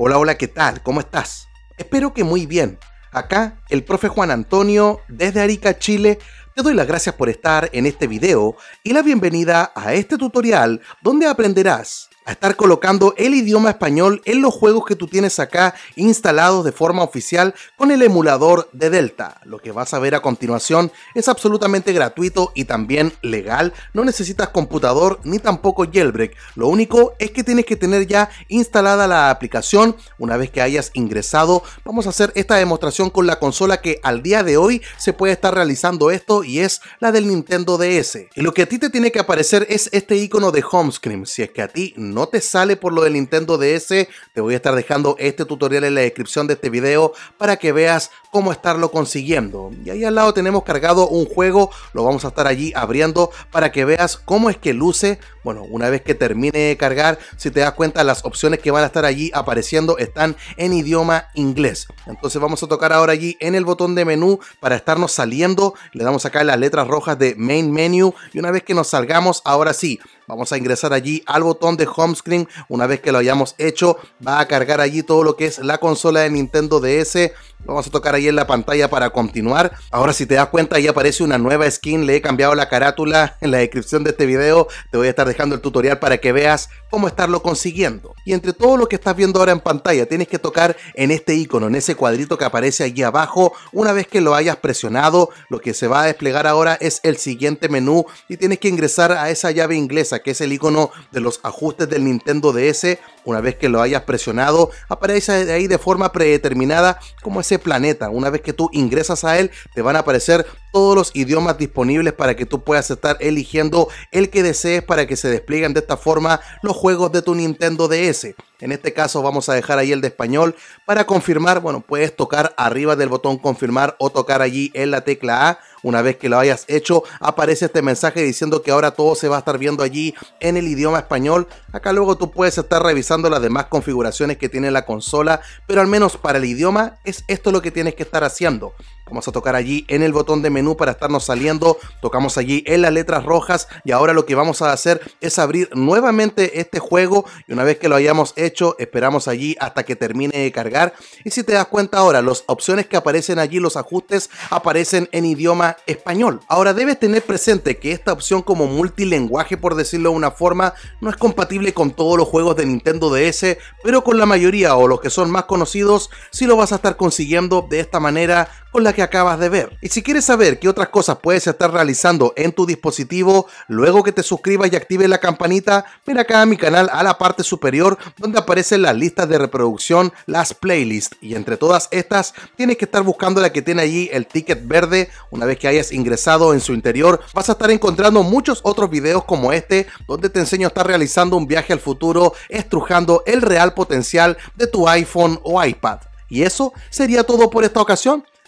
Hola, hola, ¿qué tal? ¿Cómo estás? Espero que muy bien. Acá, el profe Juan Antonio, desde Arica, Chile, te doy las gracias por estar en este video y la bienvenida a este tutorial donde aprenderás estar colocando el idioma español en los juegos que tú tienes acá instalados de forma oficial con el emulador de Delta. Lo que vas a ver a continuación es absolutamente gratuito y también legal. No necesitas computador ni tampoco jailbreak. Lo único es que tienes que tener ya instalada la aplicación. Una vez que hayas ingresado, vamos a hacer esta demostración con la consola que al día de hoy se puede estar realizando esto y es la del Nintendo DS. Y lo que a ti te tiene que aparecer es este icono de home screen. Si es que a ti no no te sale por lo del Nintendo DS, te voy a estar dejando este tutorial en la descripción de este video para que veas cómo estarlo consiguiendo. Y ahí al lado tenemos cargado un juego, lo vamos a estar allí abriendo para que veas cómo es que luce bueno, una vez que termine de cargar, si te das cuenta, las opciones que van a estar allí apareciendo están en idioma inglés. Entonces vamos a tocar ahora allí en el botón de menú para estarnos saliendo. Le damos acá las letras rojas de Main Menu y una vez que nos salgamos, ahora sí, Vamos a ingresar allí al botón de home screen. Una vez que lo hayamos hecho, va a cargar allí todo lo que es la consola de Nintendo DS vamos a tocar ahí en la pantalla para continuar. Ahora si te das cuenta ahí aparece una nueva skin. Le he cambiado la carátula en la descripción de este video. Te voy a estar dejando el tutorial para que veas cómo estarlo consiguiendo. Y entre todo lo que estás viendo ahora en pantalla tienes que tocar en este icono, en ese cuadrito que aparece allí abajo. Una vez que lo hayas presionado lo que se va a desplegar ahora es el siguiente menú y tienes que ingresar a esa llave inglesa que es el icono de los ajustes del Nintendo DS una vez que lo hayas presionado, aparece de ahí de forma predeterminada como ese planeta. Una vez que tú ingresas a él, te van a aparecer todos los idiomas disponibles para que tú puedas estar eligiendo el que desees para que se desplieguen de esta forma los juegos de tu Nintendo DS. En este caso vamos a dejar ahí el de español. Para confirmar, bueno, puedes tocar arriba del botón confirmar o tocar allí en la tecla A. Una vez que lo hayas hecho, aparece este mensaje diciendo que ahora todo se va a estar viendo allí en el idioma español. Acá luego tú puedes estar revisando las demás configuraciones que tiene la consola, pero al menos para el idioma es esto lo que tienes que estar haciendo. Vamos a tocar allí en el botón de menú para estarnos saliendo. Tocamos allí en las letras rojas y ahora lo que vamos a hacer es abrir nuevamente este juego y una vez que lo hayamos hecho esperamos allí hasta que termine de cargar. Y si te das cuenta ahora, las opciones que aparecen allí, los ajustes, aparecen en idioma español. Ahora debes tener presente que esta opción como multilenguaje, por decirlo de una forma, no es compatible con todos los juegos de Nintendo DS, pero con la mayoría o los que son más conocidos, si lo vas a estar consiguiendo de esta manera con la que acabas de ver. Y si quieres saber qué otras cosas puedes estar realizando en tu dispositivo luego que te suscribas y actives la campanita, ven acá a mi canal a la parte superior donde aparecen las listas de reproducción, las playlists y entre todas estas tienes que estar buscando la que tiene allí el ticket verde. Una vez que hayas ingresado en su interior vas a estar encontrando muchos otros videos como este donde te enseño a estar realizando un viaje al futuro estrujando el real potencial de tu iPhone o iPad. Y eso sería todo por esta ocasión.